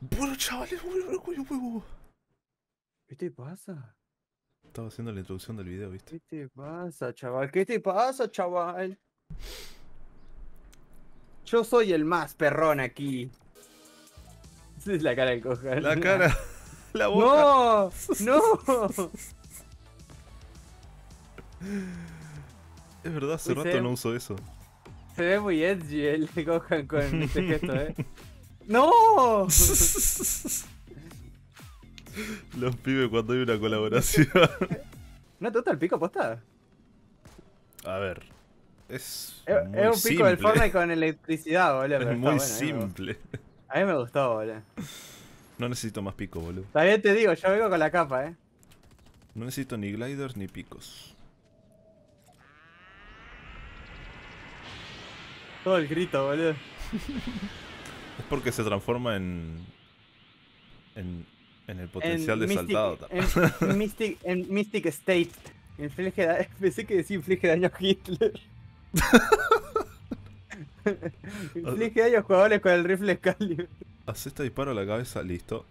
Bueno, chavales, bueno, bueno, bueno, ¿Qué te pasa? Estaba haciendo la introducción del video, ¿viste? ¿Qué te pasa, chaval? ¿Qué te pasa, chaval? Yo soy el más perrón aquí. Esa es la cara del coja. La cara. La boca. ¡No! ¡No! Es verdad, hace rato no uso eso. Se ve muy edgy el cojan con este gesto, eh. ¡No! Los pibes cuando hay una colaboración. ¿No te gusta el pico posta? A ver. Es, es, un pico del Fortnite con electricidad, boludo. Es muy ¿eh? simple. A mí me gustó, boludo. No necesito más pico, boludo. También te digo, yo vengo con la capa, eh. No necesito ni gliders ni picos. Todo el grito, boludo. Es porque se transforma en. en, en el potencial de saltado. En Mystic, en Mystic State. Inflige Pensé que decía inflige daño a Hitler. Ah, inflige daño a jugadores con el rifle Excalibur. Haces este disparo a la cabeza, listo.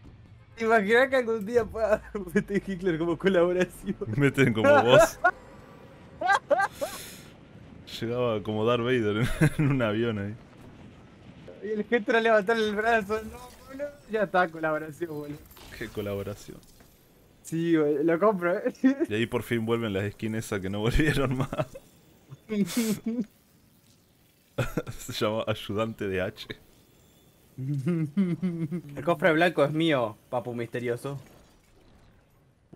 Imagina que algún día pueda meter Hitler como colaboración? Meten como vos. Llegaba como Darth Vader en un avión ahí. Y el gestor a levantar el brazo. No, boludo. Ya está, colaboración, boludo. Qué colaboración. Sí, boludo, lo compro, eh. Y ahí por fin vuelven las skins esas que no volvieron más. Se llama ayudante de H. El cofre blanco es mío, papu misterioso.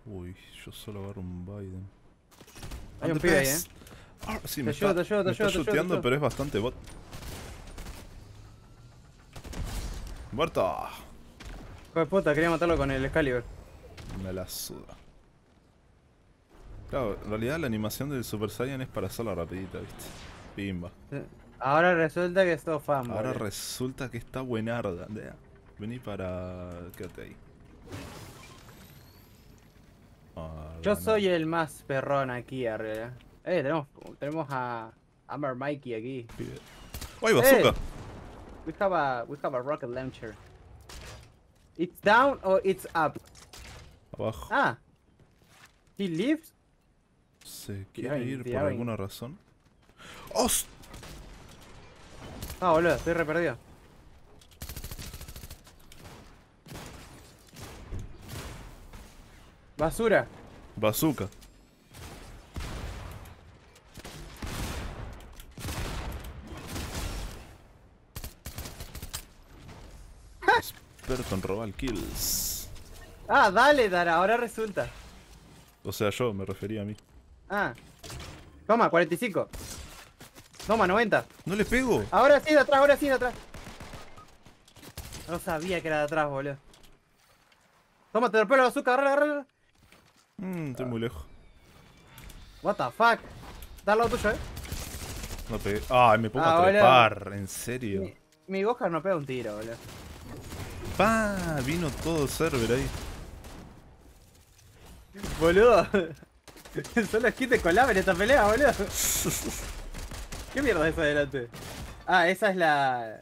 Uy, yo solo agarro un Biden. Hay un pibe ahí, eh. Ah, te ayudo, te ayudo, te ayudo, pero es bastante bot. Muerto. Hijo de puta, quería matarlo con el Excalibur. Me la suda. Claro, en realidad la animación del Super Saiyan es para hacerla rapidita, viste. Pimba. Ahora resulta que es todo Ahora resulta que está buenarda. Vení para... quédate ahí. Ah, Yo soy el más perrón aquí, arriba eh. eh, tenemos, tenemos a Amber Mikey aquí. ¡Ay, bazooka! Eh. We have a we have a rocket launcher. It's down or it's up? Abajo. Ah. He lives. Se quiere ir por alguna razón. ¡Ost! Ah, boludo, estoy re perdido. Basura. Bazooka. pero kills. Ah, dale, Dara, ahora resulta. O sea, yo me refería a mí. Ah. Toma, 45. Toma, 90. No le pego. Ahora sí, de atrás, ahora sí, de atrás. No sabía que era de atrás, boludo. Toma, te lo la azúcar, agarra, agarra. Mmm, estoy muy lejos. What the fuck. tuyo, eh. No pegué. Ay, me pongo a ah, trepar, en serio. Mi, mi no pega un tiro, boludo. Pa, vino todo server ahí. Boludo. Solo es te la en esta pelea, boludo. ¿Qué mierda es adelante? Ah, esa es la...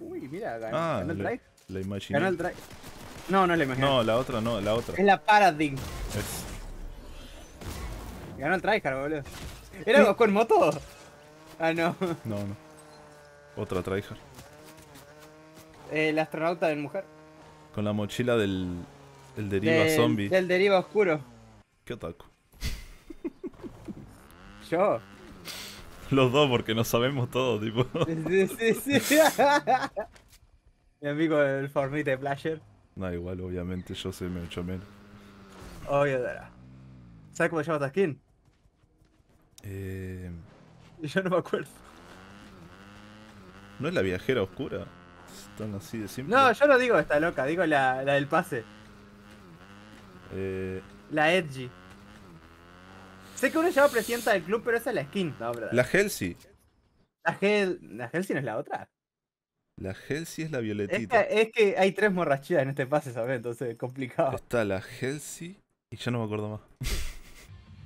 Uy, mira, ganó, ah, el drive. La imaginé. Ganó el drive. No, no la imaginé. No, la otra no, la otra. Es la Paradigm. Ganó el tryhard, boludo. ¿Era con moto? Ah, no. No, no. Otra tryhard. El astronauta de mujer. Con la mochila del. El deriva zombie. Del deriva oscuro. ¿Qué ataco Yo. Los dos, porque no sabemos todo, tipo. Sí, sí, sí. Mi amigo el Fornite de No, igual, obviamente, yo sé mucho menos. Obvio, Dara. ¿Sabes cómo se llama esta skin? Eh... Yo no me acuerdo. ¿No es la viajera oscura? No, yo no digo esta loca, digo la, del pase. Eh, la Edgy. Sé que uno lleva presidenta del club, pero esa es la skin, no, La Helsi. La, Hel no es la otra. La Helsi es la violetita. es que hay tres morrachidas en este pase, ¿sabes? Entonces es complicado. Está la Helsi y yo no me acuerdo más.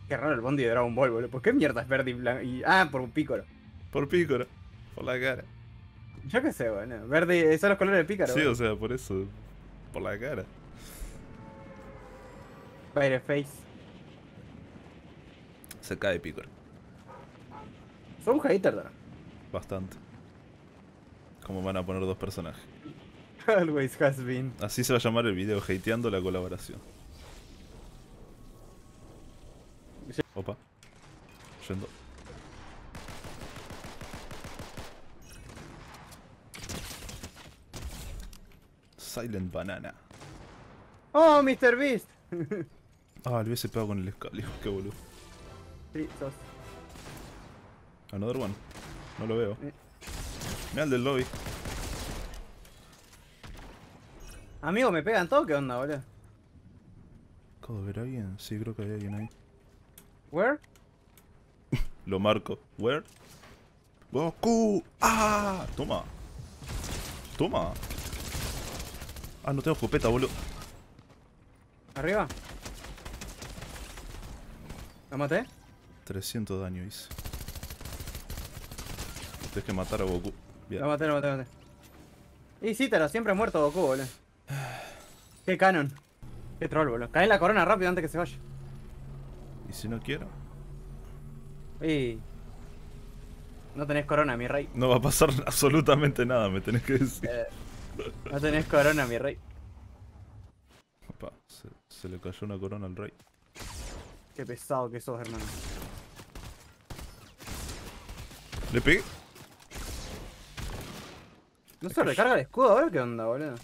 Qué raro el bondi de Dragon Ball, boludo. ¿Por qué mierda es verde y blanco? Ah, por un pícoro. Por pícoro. Por la cara. Yo qué sé, bueno. Verde, son los colores de pícaro. Sí, o sea, por eso. Por la cara. Fireface. Se cae pícaro. Son un Bastante. Como van a poner dos personajes. Always has been. Así se va a llamar el video, hateando la colaboración. Opa. Yendo. Silent Banana. ¡Oh, Mr. Beast! ah, le hubiese pegado con el escalio, qué boludo. Sí, Another one. No lo veo. Me eh. Mira el del lobby. Amigo, ¿me pegan todo? ¿Qué onda, boludo? ¿Cómo ver a alguien. Sí, creo que hay alguien ahí. ¿Where? lo marco. ¿Where? ¡Goku! ¡Ah! Toma. Toma. Ah, no tengo escopeta, boludo. ¿Arriba? ¿La maté? 300 daño hice. Tienes que matar a Goku. Bien. La maté, la maté, la maté. Y sí, lo siempre ha muerto Goku, boludo. Qué canon. Qué troll, boludo. Cae la corona rápido antes que se vaya. ¿Y si no quiero? Uy... No tenés corona, mi rey. No va a pasar absolutamente nada, me tenés que decir. Eh, no tenés corona, mi rey. Opa, se, le cayó una corona al rey. Qué pesado que sos, hermano. ¿Le pegué? ¿No se recarga el escudo ahora? ¿Qué onda, boludo?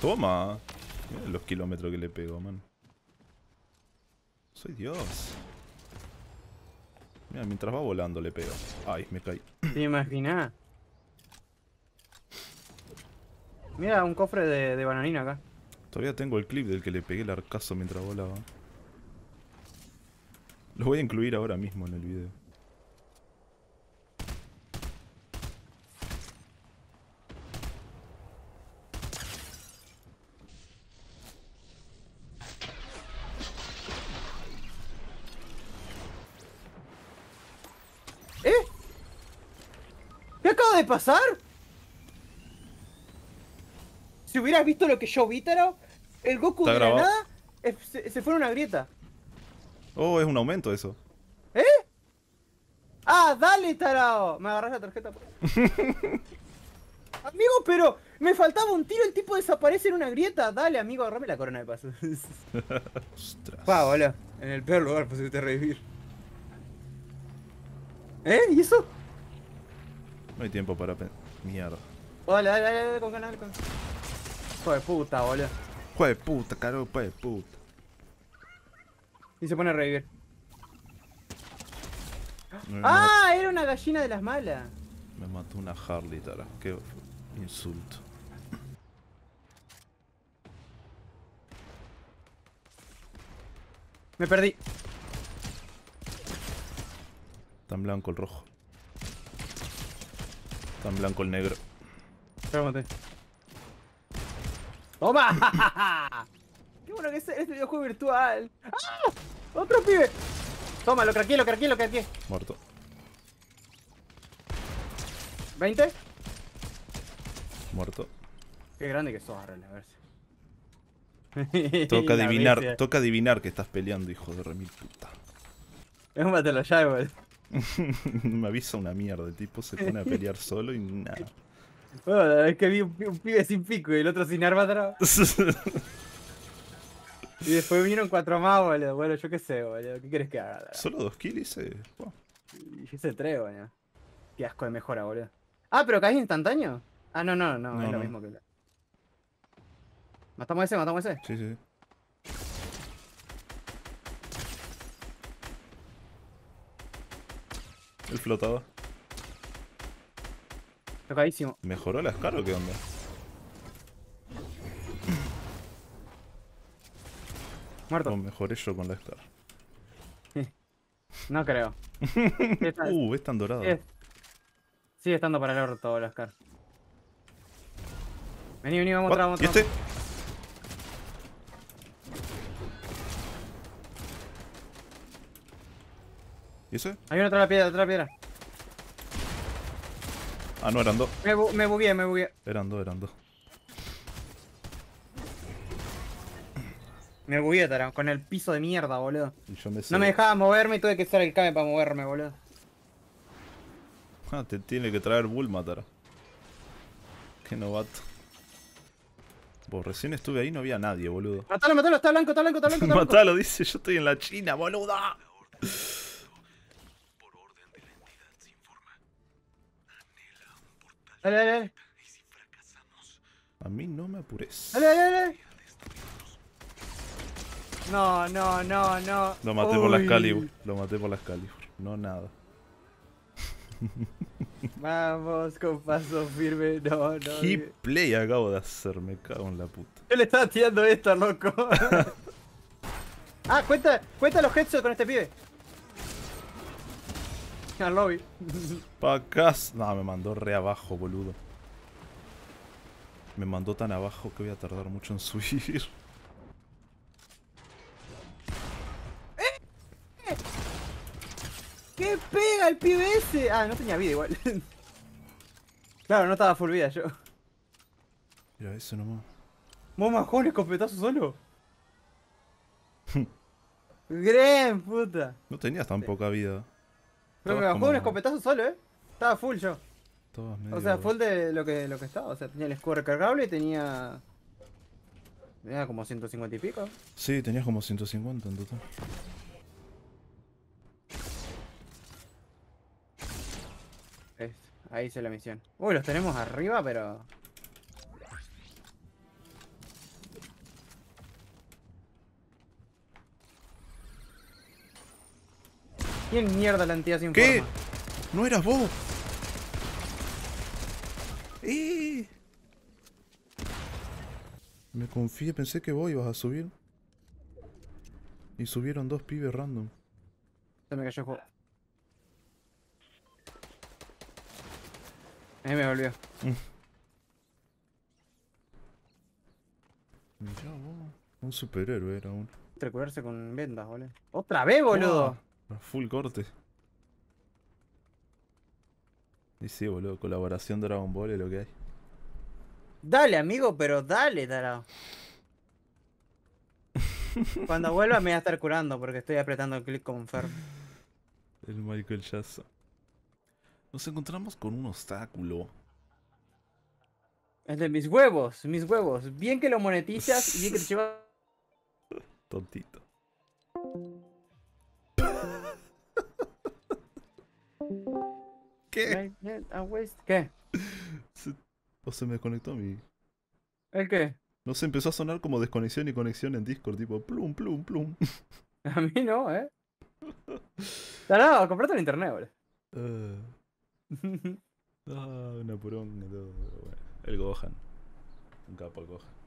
Toma. Miren los kilómetros que le pego, man. Soy Dios. Mira, mientras va volando le pego. Ay, me caí. ¿Te imaginas? Mira, un cofre de, de, bananina acá. Todavía tengo el clip del que le pegué el arcazo mientras volaba. Lo voy a incluir ahora mismo en el video. pasar? Si hubieras visto lo que yo vi, Taro, el Goku de nada eh, se, fue a una grieta. Oh, es un aumento eso. ¿Eh? ¡Ah, dale, tarao! Me agarras la tarjeta. Pues. amigo, pero me faltaba un tiro, el tipo desaparece en una grieta. Dale, amigo, agarrame la corona de paso. Ostras. Pa, hola. En el peor lugar te revivir. ¿Eh? ¿Y eso? No hay tiempo para pe... Mierda. Dale, dale, dale, con ganar, con. Joder, de puta, boludo. Juega de puta, caro, joder, de puta. Y se pone a revivir. ¡Ah! era una gallina de las malas. Me mató una Harley, Tara. Qué insulto. Me perdí. Tan blanco el rojo. Está en blanco el negro. Espérate. ¡Toma! ¡Qué bueno que es este videojuego virtual! ¡Ah! ¡Otro pibe! Toma, lo craqueé, lo craqué, lo craqueé. Muerto. ¿20? Muerto. Qué grande que sos, Arrel, a ver si... Toca adivinar, toca adivinar que estás peleando, hijo de remil puta. Es un ya, güey. me avisa una mierda, el tipo se pone a pelear solo y nada. Bueno, es que vi un, pibe sin pico y el otro sin arma atrás. y después vinieron cuatro más, boludo. Bueno, yo qué sé, boludo. ¿Qué quieres que haga? Solo dos kills hice. Wow. Y hice tres, boludo. Qué asco de mejora, boludo. Ah, pero caes instantáneo. Ah, no, no, no, no es lo mismo que. ¿Matamos ese? ¿Matamos ese? Sí, sí. El flotador. Tocadísimo. ¿Mejoró la Scar o qué onda? Muerto. mejoré yo con la Scar. no creo. uh, es tan dorado. Sigue estando para el orto la Scar. Vení, vení, vamos otra vamos este ¿Y ese? Hay de la piedra, otra piedra. Ah, no, eran dos. Me, me bugué, me bugué. Eran dos, eran dos. Me bugué, tarán, con el piso de mierda, boludo. yo me no me dejaba moverme y tuve que usar el cable para moverme, boludo. Ah, te tiene que traer Bull, tarán. Qué novato. Pues recién estuve ahí y no había nadie, boludo. Matalo, matalo, está blanco, está blanco, está blanco. Está matalo, dice, yo estoy en la China, boludo Dale, dale, dale. A mí no me apures. Dale, dale, dale. No, no, no, no. Lo maté por las Excalibur Lo maté por las Calibur. No nada. Vamos, con paso firme. No, no. ¿Qué play acabo de hacer? Me cago en la puta. Él le estaba tirando esto, loco. ah, cuenta, cuenta los headshots con este pibe. Al lobby. Pa' casa. No, me mandó re abajo, boludo. Me mandó tan abajo que voy a tardar mucho en subir. ¿Eh? ¿Qué pega el pibe ese? Ah, no tenía vida igual. claro, no estaba full vida yo. Mira eso nomás. ¿Vos escopetazo solo? Grem, puta. No tenías tan poca vida. Pero me bajó un escopetazo solo, eh. Estaba full yo. Todos O sea, full de lo que, lo que estaba. O sea, tenía el escudo recargable y tenía. Tenía como 150 y pico. Sí, tenía como 150 en total. ahí hice la misión. Uy, los tenemos arriba, pero. ¿Quién mierda la entidad sin ¿Qué? ¡No eras vos! ¡Eh! Me confié, pensé que vos ibas a subir. Y subieron dos pibes random. Se me cayó el juego. Ahí me volvió. Mirá vos. Un superhéroe era uno. Trecularse con vendas, boludo. ¡Otra vez, boludo! Full corte. Y sí, boludo, colaboración Dragon Ball es lo que hay. Dale, amigo, pero dale, tarado. Cuando vuelva me voy a estar curando porque estoy apretando el clic ferro. El Michael Jackson. Nos encontramos con un obstáculo. Es de mis huevos, mis huevos. Bien que lo monetizas y bien que te llevas. Tontito. ¿Qué? Ah, ¿Qué? o se me desconectó mi. ¿El qué? No se empezó a sonar como desconexión y conexión en Discord, tipo plum, plum, plum. A mí no, eh. No, no, comprate el internet, boludo. ah, ah una y todo. Bueno, el Gohan. Un capo el Gohan.